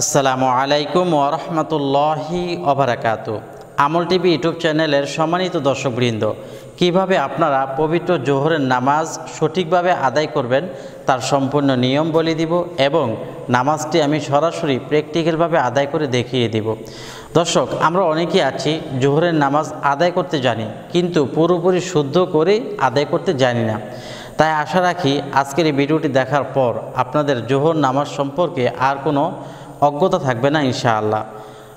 আসসালামু আলাইকুম ওরহমতুল্লাহি অবরাকাত আমল টিভি ইউটিউব চ্যানেলের সম্মানিত দর্শকবৃন্দ কিভাবে আপনারা পবিত্র জোহরের নামাজ সঠিকভাবে আদায় করবেন তার সম্পূর্ণ নিয়ম বলে দিব এবং নামাজটি আমি সরাসরি প্র্যাকটিক্যালভাবে আদায় করে দেখিয়ে দিব দর্শক আমরা অনেকেই আছি জোহরের নামাজ আদায় করতে জানি কিন্তু পুরোপুরি শুদ্ধ করে আদায় করতে জানি না তাই আশা রাখি আজকের এই ভিডিওটি দেখার পর আপনাদের জোহর নামাজ সম্পর্কে আর কোনো অজ্ঞতা থাকবে না ইনশাআল্লাহ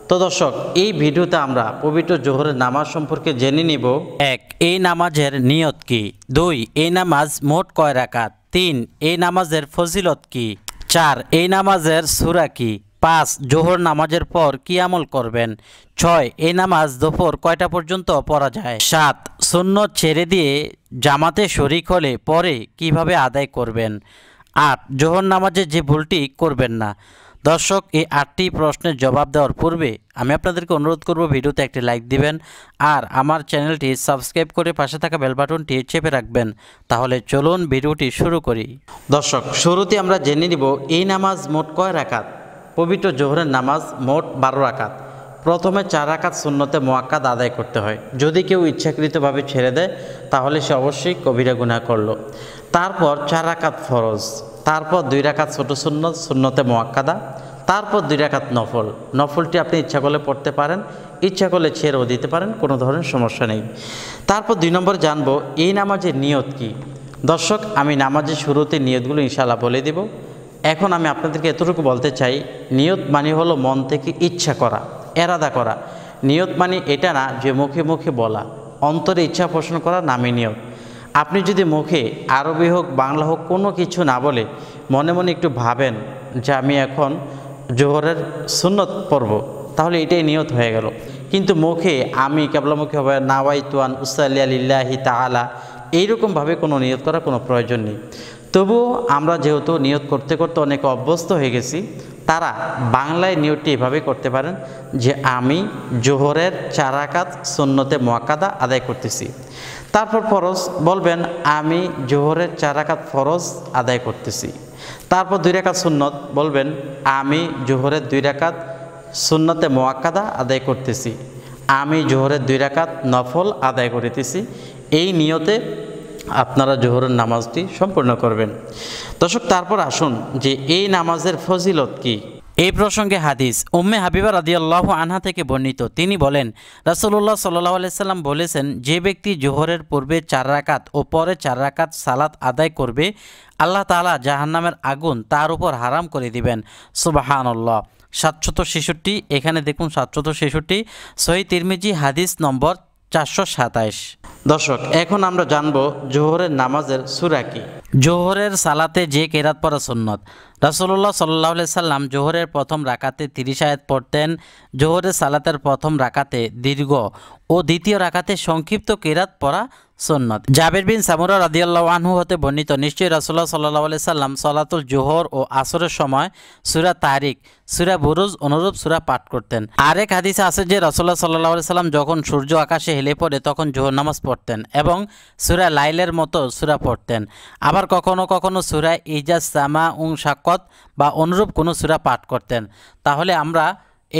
তো দর্শক এই ভিডিওতে আমরা পবিত্র জোহরের নামাজ সম্পর্কে জেনে নিব এক এই নামাজের নিয়ত কি দুই এই নামাজ মোট কয় রাকাত তিন এই নামাজের ফজিলত কি চার এই নামাজের সুরা কি পাঁচ জোহর নামাজের পর কি আমল করবেন ছয় এই নামাজ দুপুর কয়টা পর্যন্ত পড়া যায় সাত শূন্য ছেড়ে দিয়ে জামাতে শরিক হলে পরে কিভাবে আদায় করবেন আট জোহর নামাজে যে ভুলটি করবেন না দর্শক এই আটটি প্রশ্নের জবাব দেওয়ার পূর্বে আমি আপনাদেরকে অনুরোধ করব ভিডিওতে একটি লাইক দিবেন আর আমার চ্যানেলটি সাবস্ক্রাইব করে পাশে থাকা বেল বাটনটি চেপে রাখবেন তাহলে চলুন ভিডিওটি শুরু করি দর্শক শুরুতে আমরা জেনে নিব এই নামাজ মোট কয় রাকাত পবিত্র জোহরের নামাজ মোট বারো রাকাত প্রথমে চার রাকাত শূন্যতে মোয়াক্কাদ আদায় করতে হয় যদি কেউ ইচ্ছাকৃতভাবে ছেড়ে দেয় তাহলে সে অবশ্যই কবিরা গুণা করল তারপর চার রাকাত ফরজ তারপর দুই রাখাত ছোট শূন্য শূন্যতে মোয়াক্কাদা তারপর দুই রাখাত নফল নফলটি আপনি ইচ্ছা করলে পড়তে পারেন ইচ্ছা করলে ছেড়েও দিতে পারেন কোনো ধরনের সমস্যা নেই তারপর দুই নম্বর জানবো এই নামাজের নিয়ত কি দর্শক আমি নামাজের শুরুতে নিয়তগুলো ইনশাল্লাহ বলে দেব এখন আমি আপনাদেরকে এতটুকু বলতে চাই নিয়ত মানে হলো মন থেকে ইচ্ছা করা এরাদা করা নিয়ত মানে এটা না যে মুখে মুখে বলা অন্তরে ইচ্ছা পোষণ করা নামে নিয়ত আপনি যদি মুখে আরবি হোক বাংলা হোক কোনো কিছু না বলে মনে মনে একটু ভাবেন যে আমি এখন জোহরের সুন্নত পর্ব তাহলে এটাই নিয়ত হয়ে গেল কিন্তু মুখে আমি মুখে হবে নাওয়াইতুয়ান উসাল্লি আলিল্লাহি তালা এইরকমভাবে কোনো নিয়ত করার কোনো প্রয়োজন নেই তবুও আমরা যেহেতু নিয়ত করতে করতে অনেক অভ্যস্ত হয়ে গেছি তারা বাংলায় নিয়োগটি এভাবে করতে পারেন যে আমি জোহরের চারাকাত সুন্নতে মোয়াক্কাদা আদায় করতেছি তারপর ফরজ বলবেন আমি জোহরের চারাকাত ফরজ আদায় করতেছি তারপর দুই রাকাত সুন্নত বলবেন আমি জোহরের দুই রাকাত সুন্নতে মোয়াক্কাদা আদায় করতেছি আমি জোহরের দুই রাকাত নফল আদায় করিতেছি এই নিয়তে আপনারা জোহরের নামাজটি সম্পূর্ণ করবেন দর্শক তারপর আসুন যে এই নামাজের ফজিলত কি এই প্রসঙ্গে হাদিস উম্মে হাবিবা রাদিয়াল্লাহু আনহা থেকে বর্ণিত তিনি বলেন রাসুল্লাহ সাল্লাহ আলাইসাল্লাম বলেছেন যে ব্যক্তি জোহরের পূর্বে চার রাকাত ও পরে চার রাকাত সালাত আদায় করবে আল্লাহ তালা জাহান্নামের আগুন তার উপর হারাম করে দিবেন সুবাহান্লাহ সাতশত ছেষট্টি এখানে দেখুন সাতশত ছেষট্টি সহি তিরমিজি হাদিস নম্বর চারশো সাতাইশ দর্শক এখন আমরা জানবো জোহরের নামাজের সুরা কি জোহরের সালাতে যে কেরাত পড়া সুন্নত রাসুল্লাহ সাল্লাহ সাল্লাম জোহরের প্রথম রাকাতে তিরিশ আয়াত পড়তেন জোহরের সালাতের প্রথম রাকাতে দীর্ঘ ও দ্বিতীয় রাকাতে সংক্ষিপ্ত কেরাত পড়া সন্নত জাবির বিন সামুরা রাদিয়াল্লাহ আনহু হতে বর্ণিত নিশ্চয়ই রাসুল্লাহ সাল্লাহ আলি সাল্লাম সলাতুল জোহর ও আসরের সময় সুরা তারিক সুরা বুরুজ অনুরূপ সুরা পাঠ করতেন আরেক হাদিসে আছে যে রাসুল্লাহ সাল্লাহ আলি সাল্লাম যখন সূর্য আকাশে হেলে পড়ে তখন জোহর নামাজ পড়তেন এবং সুরা লাইলের মতো সুরা পড়তেন আবার কখনো কখনো সুরা ইজাজ সামা উং শাকত বা অনুরূপ কোনো সুরা পাঠ করতেন তাহলে আমরা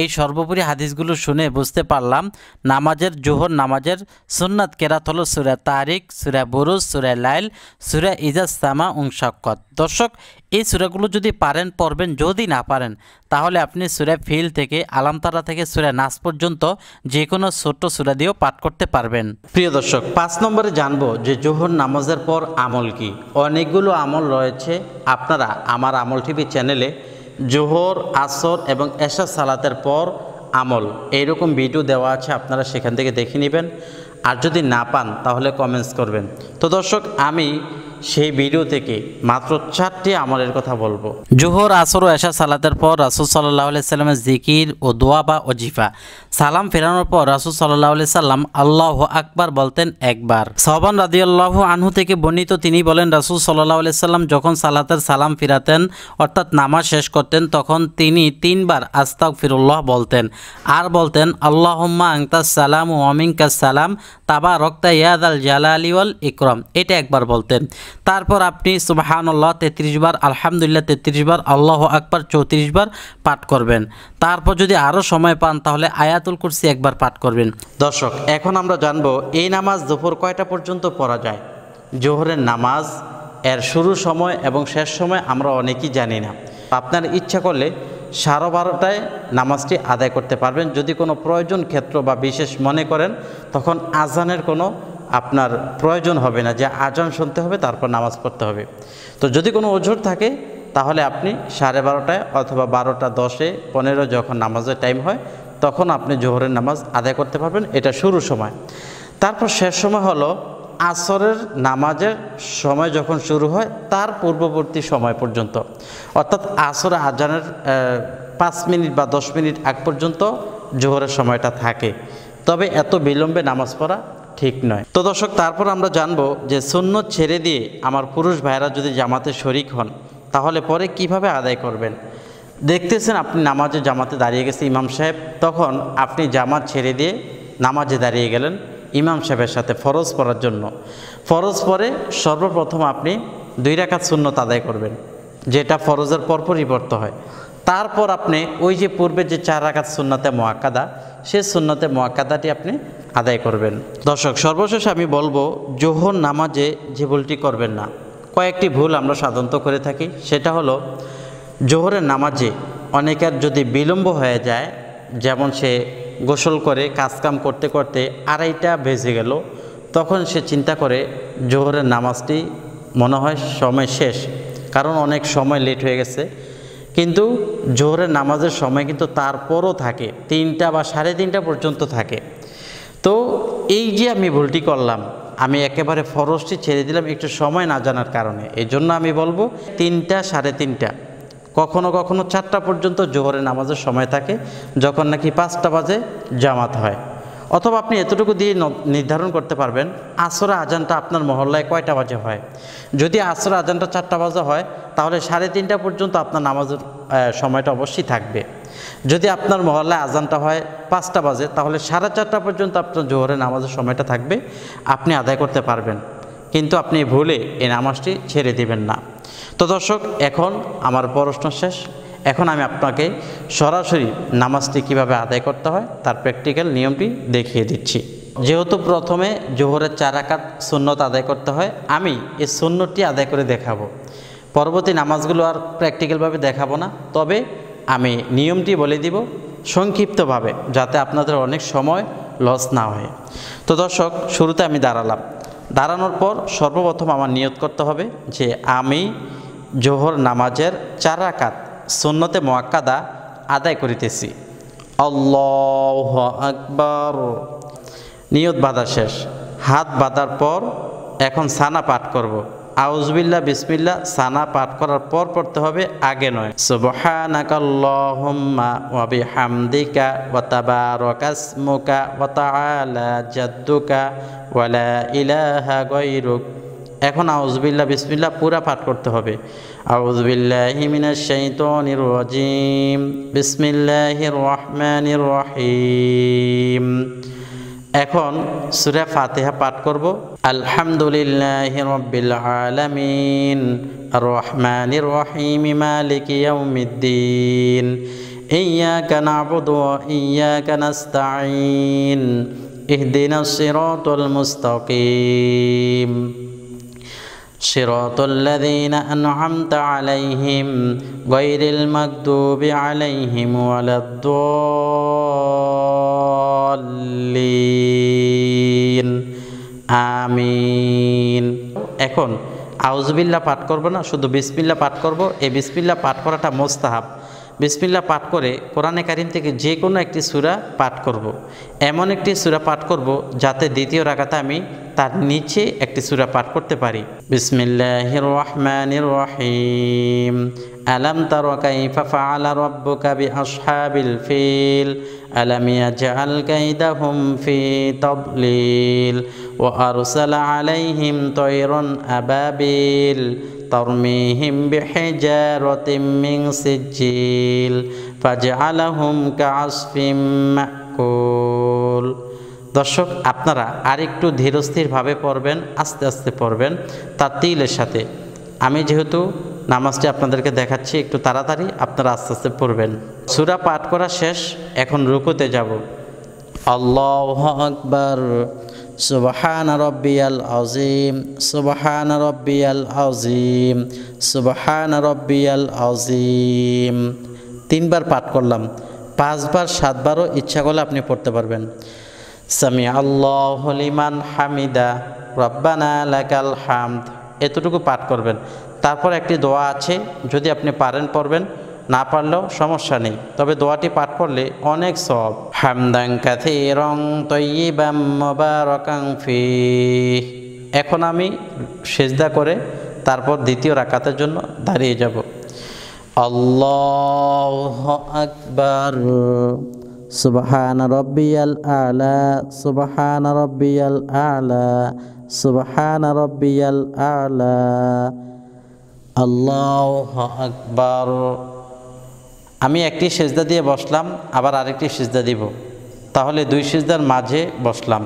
এই সর্বোপরি হাদিসগুলো শুনে বুঝতে পারলাম নামাজের জোহর নামাজের সুন্নাত কেরাত হল সুরা তারিক সুরা বরুজ সুরা লাইল সুরা ইজাসামা উংশাক্কত দর্শক এই সুরাগুলো যদি পারেন পড়বেন যদি না পারেন তাহলে আপনি সুরা ফিল থেকে আলামতারা থেকে সুরা নাচ পর্যন্ত যে কোনো ছোট্ট সুরা দিয়েও পাঠ করতে পারবেন প্রিয় দর্শক পাঁচ নম্বরে জানবো যে জোহর নামাজের পর আমল কি অনেকগুলো আমল রয়েছে আপনারা আমার আমল টিভি চ্যানেলে জোহর আসর এবং এশা সালাতের পর আমল এইরকম ভিডিও দেওয়া আছে আপনারা সেখান থেকে দেখে নেবেন আর যদি না পান তাহলে কমেন্টস করবেন তো দর্শক আমি সেই ভিডিও থেকে মাত্র চারটি আমলের কথা বলবো জোহর আসর ও এসা সালাতের পর রাসুল সাল্লাহ সাল্লামের জিকির ও দোয়া বা অজিফা সালাম ফেরানোর পর রাসুল সাল্লাহ সাল্লাম আল্লাহ আকবার বলতেন একবার সহবান আল্লাহ আনহু থেকে বর্ণিত তিনি বলেন রাসুল সাল্লাহ সাল্লাম যখন সালাতের সালাম ফিরাতেন অর্থাৎ নামাজ শেষ করতেন তখন তিনি তিনবার আস্তাক ফিরুল্লাহ বলতেন আর বলতেন আল্লাহ আংতাস সালাম ও অমিঙ্কাস সালাম তাবা রক্তা ইয়াদ আল জালা আলিউল ইকরম এটা একবার বলতেন তারপর আপনি সুবাহানুল্লাহ তেত্রিশ বার আলহামদুলিল্লাহ তেত্রিশ বার আল্লাহ আকবার চৌত্রিশ বার পাঠ করবেন তারপর যদি আরও সময় পান তাহলে আয়াতুল কুরসি একবার পাঠ করবেন দর্শক এখন আমরা জানব এই নামাজ দুপুর কয়টা পর্যন্ত পড়া যায় জোহরের নামাজ এর শুরু সময় এবং শেষ সময় আমরা অনেকেই জানি না আপনার ইচ্ছা করলে সাড়ে বারোটায় নামাজটি আদায় করতে পারবেন যদি কোনো প্রয়োজন ক্ষেত্র বা বিশেষ মনে করেন তখন আজানের কোনো আপনার প্রয়োজন হবে না যে আজান শুনতে হবে তারপর নামাজ পড়তে হবে তো যদি কোনো ওজোর থাকে তাহলে আপনি সাড়ে বারোটায় অথবা বারোটা দশে পনেরো যখন নামাজের টাইম হয় তখন আপনি জোহরের নামাজ আদায় করতে পারবেন এটা শুরু সময় তারপর শেষ সময় হলো আসরের নামাজের সময় যখন শুরু হয় তার পূর্ববর্তী সময় পর্যন্ত অর্থাৎ আসর আজানের পাঁচ মিনিট বা দশ মিনিট আগ পর্যন্ত জোহরের সময়টা থাকে তবে এত বিলম্বে নামাজ পড়া ঠিক নয় তো দর্শক তারপর আমরা জানবো যে শূন্য ছেড়ে দিয়ে আমার পুরুষ ভাইরা যদি জামাতে শরিক হন তাহলে পরে কিভাবে আদায় করবেন দেখতেছেন আপনি নামাজে জামাতে দাঁড়িয়ে গেছে ইমাম সাহেব তখন আপনি জামাত ছেড়ে দিয়ে নামাজে দাঁড়িয়ে গেলেন ইমাম সাহেবের সাথে ফরজ পড়ার জন্য ফরজ পরে সর্বপ্রথম আপনি দুই রাখাত শূন্যত আদায় করবেন যেটা ফরজের পরপরই পড়তে হয় তারপর আপনি ওই যে পূর্বে যে চার রাখাত সুন্নাতে মোয়াক্কাদা সে সুন্নতে মোয়াক্কাদাটি আপনি আদায় করবেন দর্শক সর্বশেষ আমি বলবো জোহর নামাজে যে ভুলটি করবেন না কয়েকটি ভুল আমরা সাধারণত করে থাকি সেটা হলো জোহরের নামাজে অনেকের যদি বিলম্ব হয়ে যায় যেমন সে গোসল করে কাজকাম করতে করতে আড়াইটা ভেজে গেল তখন সে চিন্তা করে জোহরের নামাজটি মনে হয় সময় শেষ কারণ অনেক সময় লেট হয়ে গেছে কিন্তু জোহরের নামাজের সময় কিন্তু তারপরও থাকে তিনটা বা সাড়ে তিনটা পর্যন্ত থাকে তো এই যে আমি ভুলটি করলাম আমি একেবারে ফরসটি ছেড়ে দিলাম একটু সময় না জানার কারণে এই জন্য আমি বলবো তিনটা সাড়ে তিনটা কখনো কখনো চারটা পর্যন্ত জোহরের নামাজের সময় থাকে যখন নাকি পাঁচটা বাজে জামাত হয় অথবা আপনি এতটুকু দিয়ে নির্ধারণ করতে পারবেন আসরা আজানটা আপনার মহল্লায় কয়টা বাজে হয় যদি আসরা আজানটা চারটা বাজে হয় তাহলে সাড়ে তিনটা পর্যন্ত আপনার নামাজের সময়টা অবশ্যই থাকবে যদি আপনার মহল্লায় আজানটা হয় পাঁচটা বাজে তাহলে সাড়ে চারটা পর্যন্ত আপনার জোহরের নামাজের সময়টা থাকবে আপনি আদায় করতে পারবেন কিন্তু আপনি ভুলে এই নামাজটি ছেড়ে দিবেন না তো দর্শক এখন আমার প্রশ্ন শেষ এখন আমি আপনাকে সরাসরি নামাজটি কিভাবে আদায় করতে হয় তার প্র্যাকটিক্যাল নিয়মটি দেখিয়ে দিচ্ছি যেহেতু প্রথমে জোহরের চারাকাত সুন্নত আদায় করতে হয় আমি এই সুন্নতটি আদায় করে দেখাবো পরবর্তী নামাজগুলো আর প্র্যাকটিক্যালভাবে দেখাবো না তবে আমি নিয়মটি বলে দিব সংক্ষিপ্তভাবে যাতে আপনাদের অনেক সময় লস না হয় তো দর্শক শুরুতে আমি দাঁড়ালাম দাঁড়ানোর পর সর্বপ্রথম আমার নিয়ত করতে হবে যে আমি জোহর নামাজের চারাকাত সুন্নতে মোয়াক্কাদা আদায় করিতেছি অল্লাহ আকবর নিয়ত বাঁধা শেষ হাত বাঁধার পর এখন সানা পাঠ করব। আউজবিল্লা বিসমিল্লা সানা পাঠ করার পর পড়তে হবে আগে নয় সুবহানাকাল্লাহুম্মা ওয়া বিহামদিকা ওয়া তাবারাকাসমুকা ওয়া তাআলা জাদ্দুকা ওয়া লা ইলাহা গায়রুকা এখন আউজবিল্লা বিসমিল্লা পুরা পাঠ করতে হবে আউজবিল্লাহিমিনাশাইতানিরজিম বিসমিল্লাহির রহমানির রহিম এখন সুরে ফাতেহা পাঠ করব আলহামদুলিল্লাহি রাব্বিল আলামিন আর রহমানির রহিম মালিকি ইয়াউমিদ্দিন إياك نعبد وإياك نستعين اهدنا الصراط المستقيم صراط الذين أنعمت عليهم غير المكذوب عليهم ولا الضالين آمين এখন আউজবিল্লা পাঠ করব না শুধু বিসমিল্লা পাঠ করব এই বিসমিল্লা পাঠ করাটা মোস্তাহাব বিসমিল্লা পাঠ করে কোরআনে কারিম থেকে যে কোনো একটি সুরা পাঠ করব। এমন একটি সুরা পাঠ করব যাতে দ্বিতীয় রাখাতে আমি তার নিচে একটি সুরা পাঠ করতে পারি বিসমিল্লাহ আলম ফিল আলাইহিম ترميهم بحجارة من سجيل فاجعلهم كعصف مأكول দর্শক আপনারা আরেকটু ধীরস্থিরভাবে পড়বেন আস্তে আস্তে পড়বেন তাতিলের সাথে আমি যেহেতু নামাজটি আপনাদেরকে দেখাচ্ছি একটু তাড়াতাড়ি আপনারা আস্তে আস্তে পড়বেন সুরা পাঠ করা শেষ এখন রুকুতে যাব আল্লাহ আকবর সুবহান রব্বিয়াল আজিম সুবহান রব্বিয়াল আজিম সুবহান রব্বিয়াল আজিম তিনবার পাঠ করলাম পাঁচবার সাতবারও ইচ্ছা করলে আপনি পড়তে পারবেন সামি আল্লাহ হলিমান হামিদা রব্বানা লাকাল হামদ এতটুকু পাঠ করবেন তারপর একটি দোয়া আছে যদি আপনি পারেন পড়বেন না পারলেও সমস্যা নেই তবে দোয়াটি পাঠ করলে অনেক সব হামদাং কাথি রং তৈবাম মোবারকাং ফি এখন আমি সেজদা করে তারপর দ্বিতীয় রাকাতের জন্য দাঁড়িয়ে যাব আল্লাহ আকবার সুবহান রব্বিয়াল আলা সুবহান রব্বিয়াল আলা সুবহান রব্বিয়াল আলা আল্লাহ আকবার আমি একটি সিজদা দিয়ে বসলাম আবার আরেকটি সিজদা দিব তাহলে দুই সিজদার মাঝে বসলাম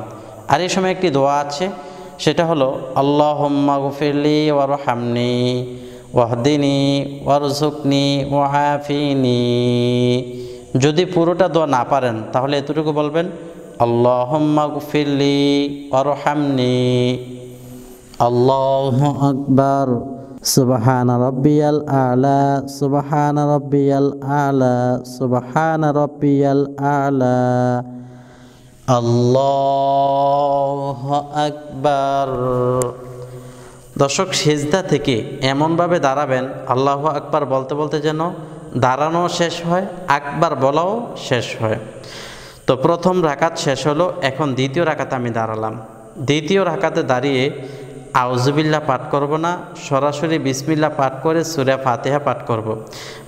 আর এই সময় একটি দোয়া আছে সেটা হলো আল্লাহুম্মা গফিরলি ওয়ার হামনি ওয়াহদিনী ওয়ারজুকনি আফিনি যদি পুরোটা দোয়া না পারেন তাহলে এতটুকু বলবেন আল্লাহম্মা গুফিল্লি অরহামনি আল্লাহ আকবার সুবাহান রব্বিয়াল আলা সুবাহান রব্বিয়াল আলা সুবাহান রব্বিয়াল আলা আল্লাহ আকবার দর্শক সিজদা থেকে এমনভাবে দাঁড়াবেন আল্লাহ আকবার বলতে বলতে যেন দাঁড়ানো শেষ হয় আকবার বলাও শেষ হয় তো প্রথম রাকাত শেষ হলো এখন দ্বিতীয় রাকাতে আমি দাঁড়ালাম দ্বিতীয় রাকাতে দাঁড়িয়ে আউজবিল্লা পাঠ করব না সরাসরি বিসমিল্লা পাঠ করে সুরা ফাতেহা পাঠ করব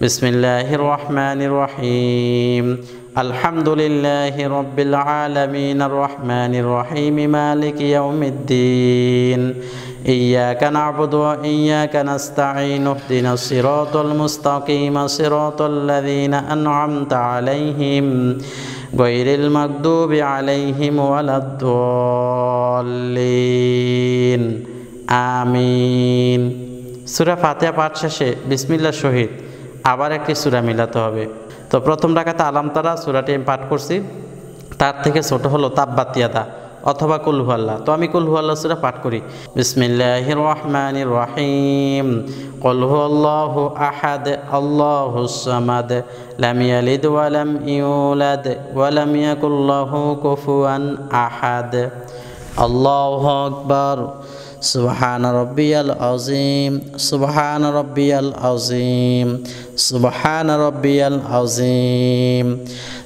বিসমিল্লাহ রহমান রহিম আলহামদুলিল্লাহ রবিল আলমিন রহমান রহিম মালিক ইয়াউমিদ্দিন إياك نعبد وإياك نستعين اهدنا الصراط المستقيم صراط الذين أنعمت عليهم غير المغضوب عليهم ولا الضالين آمين সুরা ফাতেহা পাঠ শেষে বিসমিল্লা শহীদ আবার একটি সুরা মিলাতে হবে তো প্রথম ডাকাতে আলামতারা সুরাটি আমি পাঠ করছি তার থেকে ছোট হলো তাব্বাতিয়াদা অথবা কুলহু আল্লাহ তো আমি কুলহু আল্লাহ সুরা পাঠ করি বিসমিল্লাহ রহমান রহিম কলহু আল্লাহ আহাদ আল্লাহ সামাদ লাম ইয়ালিদ ওয়ালাম ইউলাদ ওয়ালাম ইয়াকুল্লাহু কুফুয়ান আহাদ আল্লাহ আকবার سبحان ربي العظيم سبحان ربي العظيم سبحان ربي العظيم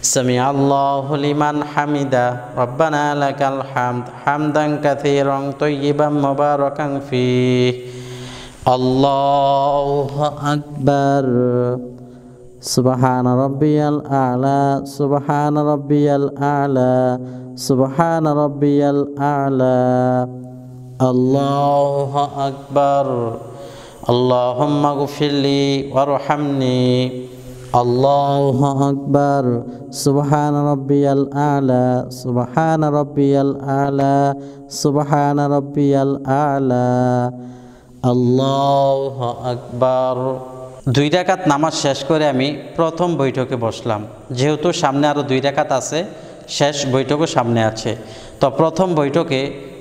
سمع الله لمن حمده ربنا لك الحمد حمدا كثيرا طيبا مباركا فيه الله أكبر سبحان ربي الأعلى سبحان ربي الأعلى سبحان ربي الأعلى আল্লাহ আকবর আল্লাহম্মা গফিল্লি আল্লাহ আকবর সুবহান রব্বিয়াল আলা সুবহান রব্বিয়াল আলা সুবহান রব্বিয়াল আলা আল্লাহ আকবর দুই রাকাত নামাজ শেষ করে আমি প্রথম বৈঠকে বসলাম যেহেতু সামনে আরও দুই রাকাত আছে শেষ বৈঠকও সামনে আছে তো প্রথম বৈঠকে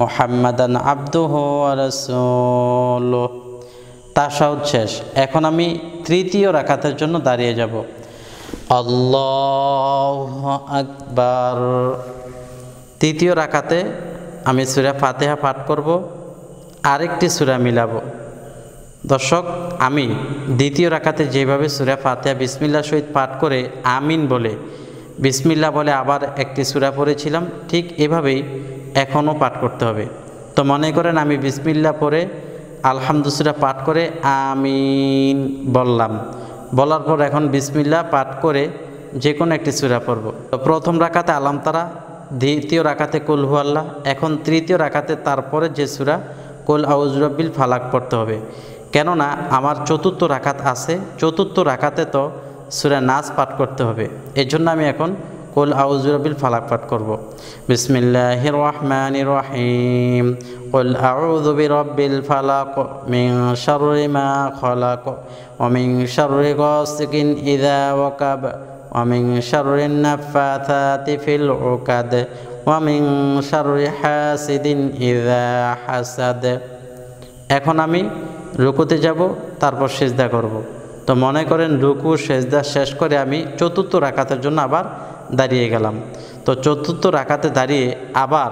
মোহাম্মদান আব্দুহ রসল তাসাউদ শেষ এখন আমি তৃতীয় রাখাতের জন্য দাঁড়িয়ে যাব আল্লাহ আকবার তৃতীয় রাখাতে আমি সুরা ফাতেহা পাঠ করব আরেকটি সুরা মিলাব দর্শক আমি দ্বিতীয় রাখাতে যেভাবে সুরা ফাতেহা বিসমিল্লা সহিত পাঠ করে আমিন বলে বিসমিল্লা বলে আবার একটি সুরা পড়েছিলাম ঠিক এভাবেই এখনও পাঠ করতে হবে তো মনে করেন আমি বিসমিল্লা পরে আলহামদুসিরা পাঠ করে আমিন বললাম বলার পর এখন বিসমিল্লা পাঠ করে যে কোনো একটি সুরা পড়ব প্রথম রাখাতে আলাম তারা দ্বিতীয় রাখাতে কুল হুয়াল্লাহ এখন তৃতীয় রাখাতে তারপরে যে সুরা কুল আউজরবিল ফালাক পড়তে হবে কেননা আমার চতুর্থ রাখাত আছে চতুর্থ রাখাতে তো সুরা নাচ পাঠ করতে হবে এজন্য আমি এখন কুল আউজুরবিল ফালাক পাঠ করবো বিসমিল্লাহ রহমান রহিম قل أعوذ برب الفلق من شر ما خلق ومن شر غاسق إذا وقب ومن شر النفاثات في العقد ومن شر حاسد إذا حسد এখন আমি রুকুতে যাব তারপর সেজদা করব তো মনে করেন রুকু সেজদা শেষ করে আমি চতুর্থ রাখাতের জন্য আবার দাঁড়িয়ে গেলাম তো চতুর্থ রাখাতে দাঁড়িয়ে আবার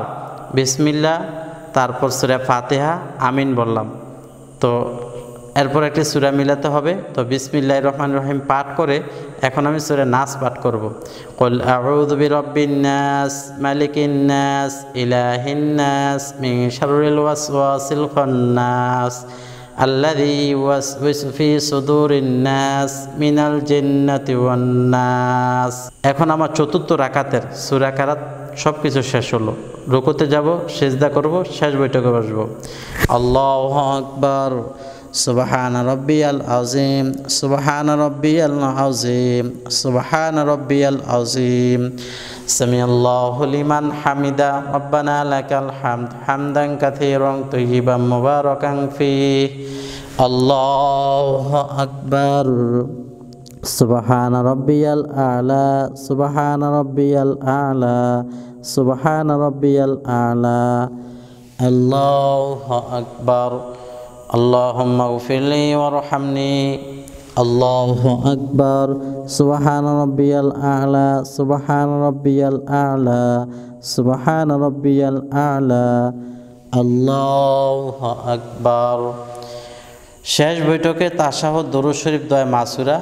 বিসমিল্লা তারপর সুরা ফাতেহা আমিন বললাম তো এরপর একটি সুরা মিলাতে হবে তো বিসমিল্লা রহমান রহিম পাঠ করে এখন আমি সুরে নাস পাঠ করব কল আউযুবি রব্বিন্নাস মালিকিন্নাস ইলাহিন্নাস মিন শাররিল الذي يوسوس في صدور الناس من الجنة والناس এখন আমার চতুর্থ রাকাতের সূরা কারাত সব কিছু শেষ হলো রুকুতে যাব সেজদা করব শেষ বৈঠকে বসবো আল্লাহ আকবার সুবহান রব্বিয়াল আজিম সুবহান রব্বিয়াল আজিম সুবহান রব্বিয়াল আউজিম سمع الله لمن حمدا ربنا لك الحمد حمدا كثيرا طيبا مباركا فيه الله أكبر سبحان ربي الأعلى سبحان ربي الأعلى سبحان ربي الأعلى الله أكبر اللهم اغفر لي وارحمني আল্লাহ আকবর সুবাহান রব্বিয়াল আলা সুবাহান রব্বিয়াল আলা সুবাহান রব্বিয়াল আলা আল্লাহ আকবর শেষ বৈঠকে তাসাহ দরু শরীফ দয় মাসুরা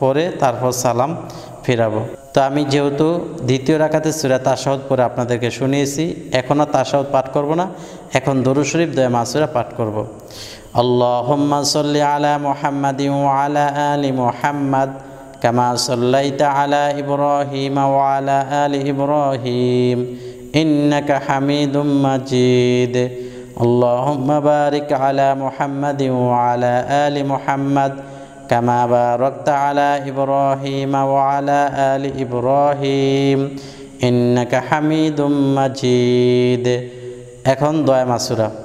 পরে তারপর সালাম ফেরাবো তো আমি যেহেতু দ্বিতীয় রাখাতে সুরা তাসাহদ পরে আপনাদেরকে শুনিয়েছি এখন আর তাসাহদ পাঠ করব না এখন দরু শরীফ দয়া মাসুরা পাঠ করব। اللهم صل على محمد وعلى آل محمد كما صليت على إبراهيم وعلى آل إبراهيم إنك حميد مجيد اللهم بارك على محمد وعلى آل محمد كما باركت على إبراهيم وعلى آل إبراهيم إنك حميد مجيد এখন دعاء মাসুরা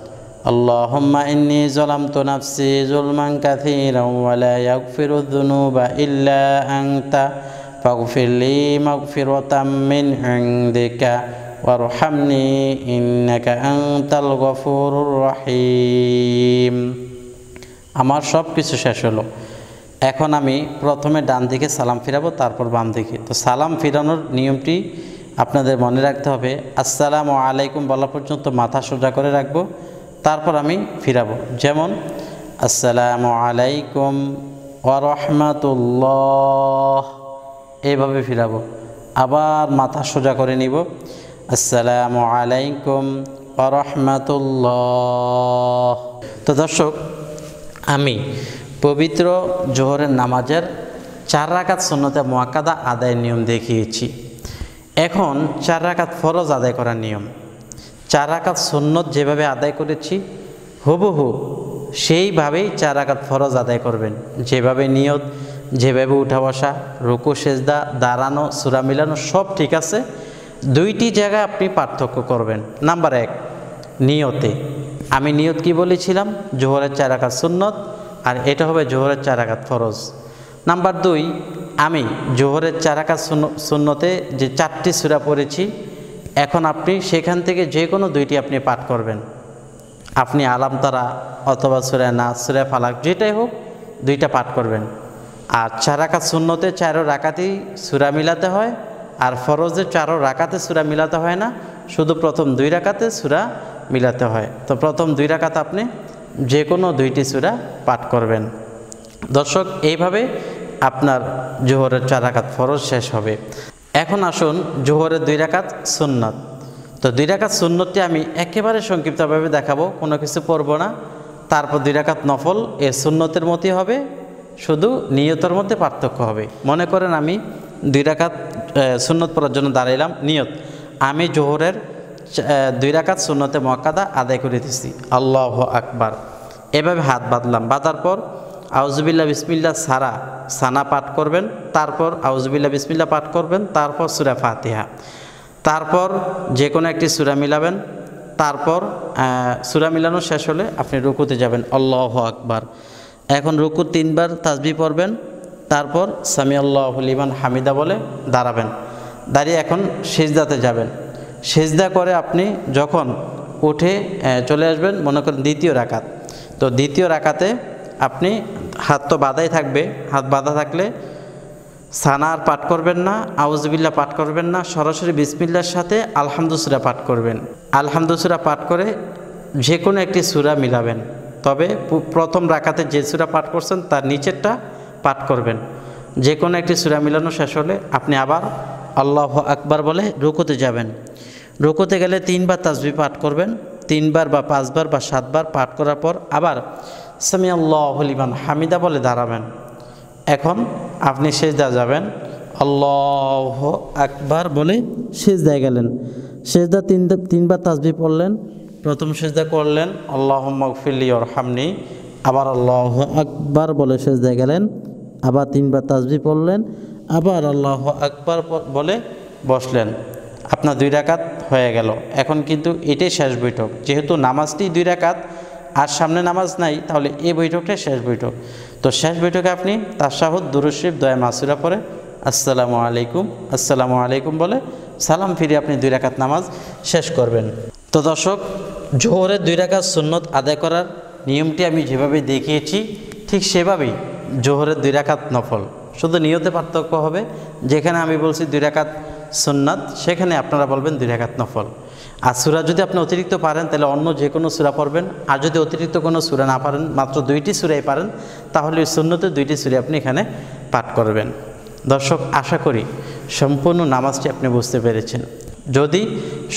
اللهم إني ظلمت نفسي ظلما كثيرا ولا يغفر الذنوب إلا أنت فاغفر لي مغفرة من عندك وارحمني إنك أنت الغفور الرحيم আমার সব কিছু শেষ হলো এখন আমি প্রথমে ডান দিকে সালাম ফিরাবো তারপর বাম দিকে তো সালাম ফিরানোর নিয়মটি আপনাদের মনে রাখতে হবে আসসালামু আলাইকুম বলা পর্যন্ত মাথা সোজা করে রাখবো তারপর আমি ফিরাবো যেমন আসসালামু আলাইকুম ওরহমাতুল্লাহ এইভাবে ফিরাবো আবার মাথা সোজা করে নিব আসসালামু আলাইকুম ওরহমাতুল্লাহ তো দর্শক আমি পবিত্র জোহরের নামাজের চার রাকাত সন্ন্যতে মোয়াক্কাদা আদায়ের নিয়ম দেখিয়েছি এখন চার রাকাত ফরজ আদায় করার নিয়ম চার রাকাত যেভাবে আদায় করেছি হুবহু সেইভাবেই চার ফরজ আদায় করবেন যেভাবে নিয়ত যেভাবে উঠা বসা রুকু সেজদা দাঁড়ানো সুরা মিলানো সব ঠিক আছে দুইটি জায়গায় আপনি পার্থক্য করবেন নাম্বার এক নিয়তে আমি নিয়ত কি বলেছিলাম জোহরের চার রাকাত সুন্নত আর এটা হবে জোহরের চার ফরজ নাম্বার দুই আমি জোহরের চার রাকাত সুন্নতে যে চারটি সুরা পড়েছি এখন আপনি সেখান থেকে যে কোনো দুইটি আপনি পাঠ করবেন আপনি তারা অথবা সুরে না সুরে ফালাক যেটাই হোক দুইটা পাঠ করবেন আর চার রাকাত শূন্যতে চারো রাকাতেই সুরা মিলাতে হয় আর ফরজে চারো রাকাতে সুরা মিলাতে হয় না শুধু প্রথম দুই রাকাতে সুরা মিলাতে হয় তো প্রথম দুই রাকাত আপনি যে কোনো দুইটি সুরা পাঠ করবেন দর্শক এইভাবে আপনার জোহরের চার রাকাত ফরজ শেষ হবে এখন আসুন জোহরের দুই রাকাত সুন্নত তো দুই রাকাত সুন্নতটি আমি একেবারে সংক্ষিপ্তভাবে দেখাবো কোনো কিছু পড়বো না তারপর দুই রাকাত নফল এ সুন্নতের মতোই হবে শুধু নিয়তের মধ্যে পার্থক্য হবে মনে করেন আমি দুই রাকাত সুন্নত পড়ার জন্য দাঁড়াইলাম নিয়ত আমি জোহরের দুই রাকাত সুন্নতে মক্কাদা আদায় করে দিছি আল্লাহ আকবার এভাবে হাত বাঁধলাম বাঁধার পর আউজবিল্লা বিসমিল্লা সারা সানা পাঠ করবেন তারপর আউজবিল্লা বিসমিল্লা পাঠ করবেন তারপর সুরা ফাতিহা তারপর যে কোনো একটি সুরা মিলাবেন তারপর সুরা মিলানো শেষ হলে আপনি রুকুতে যাবেন আল্লাহ আকবার এখন রুকু তিনবার তাজবি পড়বেন তারপর সামি আল্লাহ ইমান হামিদা বলে দাঁড়াবেন দাঁড়িয়ে এখন সেজদাতে যাবেন সেজদা করে আপনি যখন উঠে চলে আসবেন মনে করেন দ্বিতীয় রাকাত তো দ্বিতীয় রাকাতে আপনি হাত তো বাঁধাই থাকবে হাত বাঁধা থাকলে সানা আর পাঠ করবেন না আউজবিল্লা পাঠ করবেন না সরাসরি বিসমিল্লার সাথে আলহামদুসুরা পাঠ করবেন আলহামদুসুরা পাঠ করে যে কোনো একটি সুরা মিলাবেন তবে প্রথম রাখাতে যে সুরা পাঠ করছেন তার নিচেরটা পাঠ করবেন যে কোনো একটি সুরা মিলানো শেষ হলে আপনি আবার আল্লাহ আকবার বলে রুকুতে যাবেন রুকুতে গেলে তিনবার তাজবি পাঠ করবেন তিনবার বা পাঁচবার বা সাতবার পাঠ করার পর আবার সামিয়াল্লাহলিমান হামিদা বলে দাঁড়াবেন এখন আপনি সেজদা যাবেন আল্লাহ আকবার বলে সেজদায় গেলেন সেজদা তিন তিনবার তাজবি পড়লেন প্রথম সেজদা করলেন আল্লাহ মকফিল্লি ওর হামনি আবার আল্লাহ আকবার বলে সেজদায় গেলেন আবার তিনবার তাজবি পড়লেন আবার আল্লাহ আকবার বলে বসলেন আপনার দুই রাকাত হয়ে গেল এখন কিন্তু এটাই শেষ বৈঠক যেহেতু নামাজটি দুই রাকাত আর সামনে নামাজ নাই তাহলে এই বৈঠকটাই শেষ বৈঠক তো শেষ বৈঠকে আপনি তাসাহুদ দুরুশিফ দয়া মাসুরা পরে আসসালামু আলাইকুম আসসালামু আলাইকুম বলে সালাম ফিরে আপনি দুই রাকাত নামাজ শেষ করবেন তো দর্শক জোহরের দুই রাকাত সুন্নত আদায় করার নিয়মটি আমি যেভাবে দেখিয়েছি ঠিক সেভাবেই জোহরের দুই রাকাত নফল শুধু নিয়তে পার্থক্য হবে যেখানে আমি বলছি দুই রাকাত সুন্নাত সেখানে আপনারা বলবেন দুই রাকাত নফল আর সুরা যদি আপনি অতিরিক্ত পারেন তাহলে অন্য যে কোনো সুরা পড়বেন আর যদি অতিরিক্ত কোনো সুরা না পারেন মাত্র দুইটি সুরাই পারেন তাহলে ওই শূন্যতে দুইটি সুরে আপনি এখানে পাঠ করবেন দর্শক আশা করি সম্পূর্ণ নামাজটি আপনি বুঝতে পেরেছেন যদি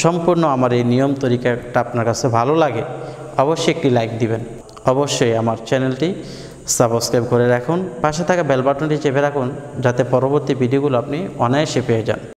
সম্পূর্ণ আমার এই নিয়ম তরিকাটা আপনার কাছে ভালো লাগে অবশ্যই একটি লাইক দিবেন অবশ্যই আমার চ্যানেলটি সাবস্ক্রাইব করে রাখুন পাশে থাকা বেলবাটনটি চেপে রাখুন যাতে পরবর্তী ভিডিওগুলো আপনি অনায়াসে পেয়ে যান